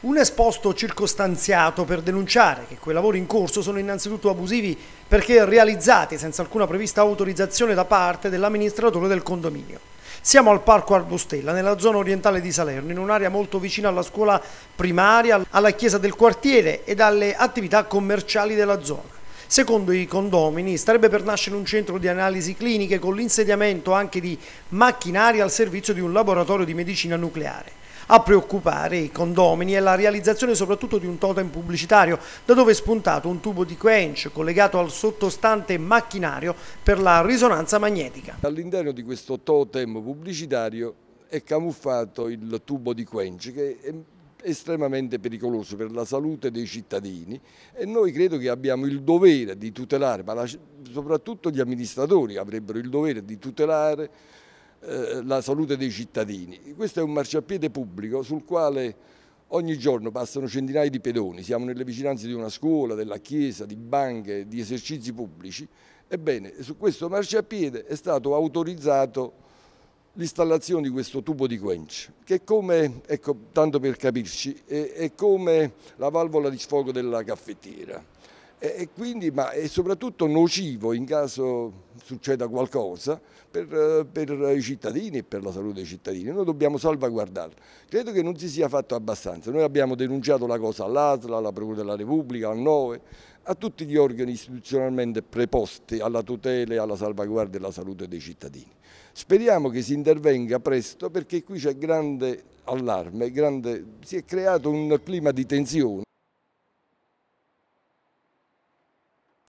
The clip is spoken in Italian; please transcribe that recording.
Un esposto circostanziato per denunciare che quei lavori in corso sono innanzitutto abusivi perché realizzati senza alcuna prevista autorizzazione da parte dell'amministratore del condominio. Siamo al Parco Arbostella, nella zona orientale di Salerno, in un'area molto vicina alla scuola primaria, alla chiesa del quartiere e alle attività commerciali della zona. Secondo i condomini starebbe per nascere un centro di analisi cliniche con l'insediamento anche di macchinari al servizio di un laboratorio di medicina nucleare a preoccupare i condomini è la realizzazione soprattutto di un totem pubblicitario da dove è spuntato un tubo di quench collegato al sottostante macchinario per la risonanza magnetica. All'interno di questo totem pubblicitario è camuffato il tubo di quench che è estremamente pericoloso per la salute dei cittadini e noi credo che abbiamo il dovere di tutelare, ma la, soprattutto gli amministratori avrebbero il dovere di tutelare eh, la salute dei cittadini. Questo è un marciapiede pubblico sul quale ogni giorno passano centinaia di pedoni, siamo nelle vicinanze di una scuola, della chiesa, di banche, di esercizi pubblici. Ebbene, su questo marciapiede è stato autorizzato l'installazione di questo tubo di quench, che come, ecco, tanto per capirci, è, è come la valvola di sfogo della caffettiera e, quindi, ma è soprattutto nocivo in caso succeda qualcosa per, per, i cittadini e per la salute dei cittadini. Noi dobbiamo salvaguardarlo. Credo che non si sia fatto abbastanza. Noi abbiamo denunciato la cosa all'ASLA, alla Procura della Repubblica, al 9, a tutti gli organi istituzionalmente preposti alla tutela e alla salvaguardia della salute dei cittadini. Speriamo che si intervenga presto perché qui c'è grande allarme, grande, si è creato un clima di tensione.